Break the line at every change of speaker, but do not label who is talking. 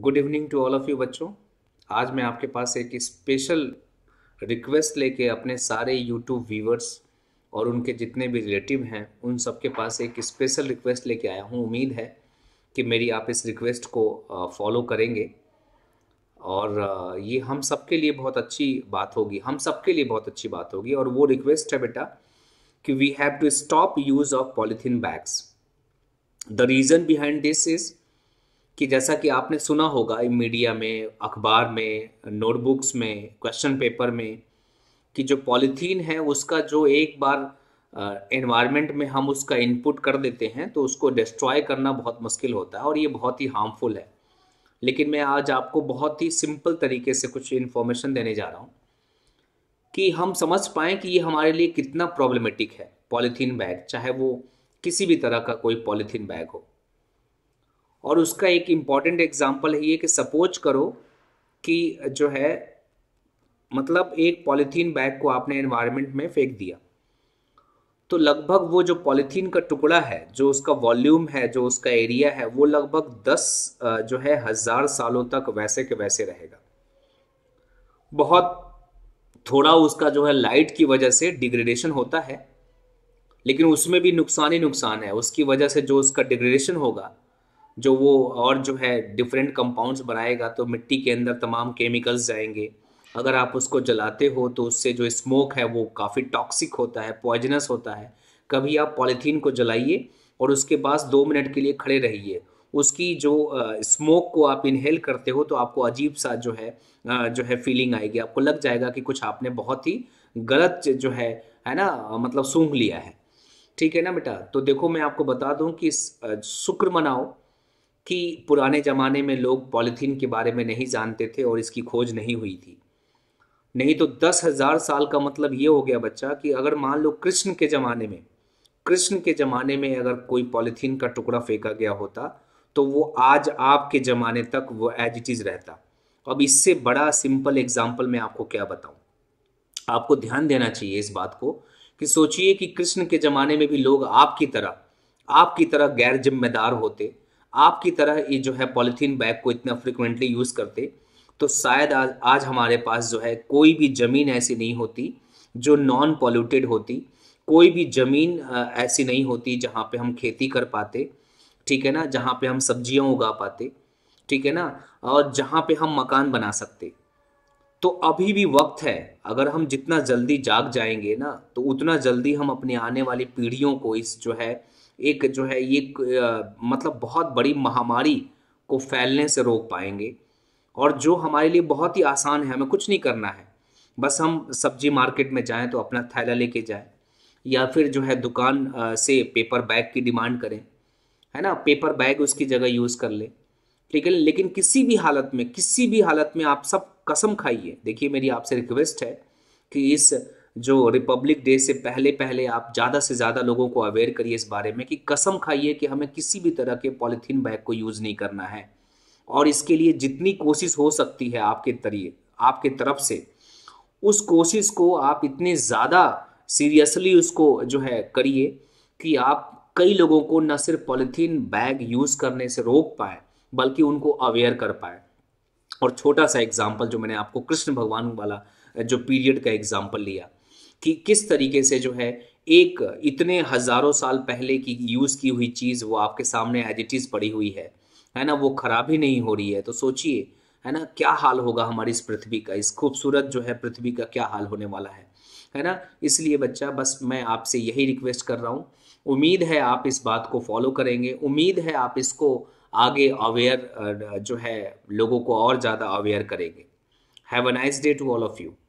good evening to all of you बच्चों आज मैं आपके पास एक स्पेशल रिक्वेस्ट लेके अपने सारे यूट्यूब व्यूवर्स और उनके जितने भी रिलेटिव हैं उन सबके पास एक स्पेशल रिक्वेस्ट लेके आया हूँ उम्मीद है कि मेरी आप इस रिक्वेस्ट को फॉलो करेंगे और ये हम सब के लिए बहुत अच्छी बात होगी हम सब के लिए बहुत अच्छी बात होगी और वो रिक्वेस्ट है बेटा कि we have to stop use of polythene bags the reason behind this is कि जैसा कि आपने सुना होगा मीडिया में अखबार में नोटबुक्स में क्वेश्चन पेपर में कि जो पॉलीथीन है उसका जो एक बार एनवायरनमेंट में हम उसका इनपुट कर देते हैं तो उसको डिस्ट्रॉय करना बहुत मुश्किल होता है और ये बहुत ही हार्मफुल है लेकिन मैं आज आपको बहुत ही सिंपल तरीके से कुछ इन्फॉर्मेशन देने जा रहा हूँ कि हम समझ पाएँ कि ये हमारे लिए कितना प्रॉब्लमेटिक है पॉलीथीन बैग चाहे वो किसी भी तरह का कोई पॉलीथीन बैग हो और उसका एक इम्पॉर्टेंट एग्जाम्पल है ये कि सपोज करो कि जो है मतलब एक पॉलीथीन बैग को आपने एनवायरनमेंट में फेंक दिया तो लगभग वो जो पॉलीथीन का टुकड़ा है जो उसका वॉल्यूम है जो उसका एरिया है वो लगभग दस जो है हज़ार सालों तक वैसे के वैसे रहेगा बहुत थोड़ा उसका जो है लाइट की वजह से डिग्रेडेशन होता है लेकिन उसमें भी नुकसान ही नुकसान है उसकी वजह से जो उसका डिग्रेडेशन होगा जो वो और जो है डिफरेंट कंपाउंड्स बनाएगा तो मिट्टी के अंदर तमाम केमिकल्स जाएंगे अगर आप उसको जलाते हो तो उससे जो स्मोक है वो काफ़ी टॉक्सिक होता है पॉइजनस होता है कभी आप पॉलीथीन को जलाइए और उसके पास दो मिनट के लिए खड़े रहिए उसकी जो स्मोक को आप इनहेल करते हो तो आपको अजीब सा जो है जो है फीलिंग आएगी आपको लग जाएगा कि कुछ आपने बहुत ही गलत जो है है ना मतलब सूंघ लिया है ठीक है ना बेटा तो देखो मैं आपको बता दूं कि शुक्र मनाओ कि पुराने ज़माने में लोग पॉलीथीन के बारे में नहीं जानते थे और इसकी खोज नहीं हुई थी नहीं तो दस हज़ार साल का मतलब ये हो गया बच्चा कि अगर मान लो कृष्ण के ज़माने में कृष्ण के ज़माने में अगर कोई पॉलीथीन का टुकड़ा फेंका गया होता तो वो आज आपके ज़माने तक वो एज इट इज़ रहता अब इससे बड़ा सिंपल एग्जाम्पल मैं आपको क्या बताऊँ आपको ध्यान देना चाहिए इस बात को कि सोचिए कि कृष्ण के ज़माने में भी लोग आपकी तरह आपकी तरह गैर जिम्मेदार होते आपकी तरह ये जो है पॉलीथीन बैग को इतना फ्रिक्वेंटली यूज़ करते तो शायद आज आज हमारे पास जो है कोई भी ज़मीन ऐसी नहीं होती जो नॉन पॉल्यूटेड होती कोई भी ज़मीन ऐसी नहीं होती जहाँ पे हम खेती कर पाते ठीक है ना जहाँ पे हम सब्जियाँ उगा पाते ठीक है ना और जहाँ पे हम मकान बना सकते तो अभी भी वक्त है अगर हम जितना जल्दी जाग जाएंगे ना तो उतना जल्दी हम अपने आने वाली पीढ़ियों को इस जो है एक जो है ये मतलब बहुत बड़ी महामारी को फैलने से रोक पाएंगे और जो हमारे लिए बहुत ही आसान है हमें कुछ नहीं करना है बस हम सब्जी मार्केट में जाएं तो अपना थैला लेके जाएं या फिर जो है दुकान से पेपर बैग की डिमांड करें है ना पेपर बैग उसकी जगह यूज़ कर लें ठीक है लेकिन किसी भी हालत में किसी भी हालत में आप सब कसम खाइए देखिए मेरी आपसे रिक्वेस्ट है कि इस जो रिपब्लिक डे से पहले पहले आप ज़्यादा से ज़्यादा लोगों को अवेयर करिए इस बारे में कि कसम खाइए कि हमें किसी भी तरह के पॉलीथीन बैग को यूज़ नहीं करना है और इसके लिए जितनी कोशिश हो सकती है आपके तरीके आपके तरफ से उस कोशिश को आप इतने ज़्यादा सीरियसली उसको जो है करिए कि आप कई लोगों को न सिर्फ पॉलीथीन बैग यूज़ करने से रोक पाए बल्कि उनको अवेयर कर पाए और छोटा सा एग्जाम्पल जो मैंने आपको कृष्ण भगवान वाला जो पीरियड का एग्जाम्पल लिया कि किस तरीके से जो है एक इतने हजारों साल पहले की यूज की हुई चीज वो आपके सामने एज इट इज पड़ी हुई है है ना वो खराब ही नहीं हो रही है तो सोचिए है ना क्या हाल होगा हमारी इस पृथ्वी का इस खूबसूरत जो है पृथ्वी का क्या हाल होने वाला है है ना इसलिए बच्चा बस मैं आपसे यही रिक्वेस्ट कर रहा हूँ उम्मीद है आप इस बात को फॉलो करेंगे उम्मीद है आप इसको आगे अवेयर जो है लोगों को और ज़्यादा अवेयर करेंगे have a nice day to all of you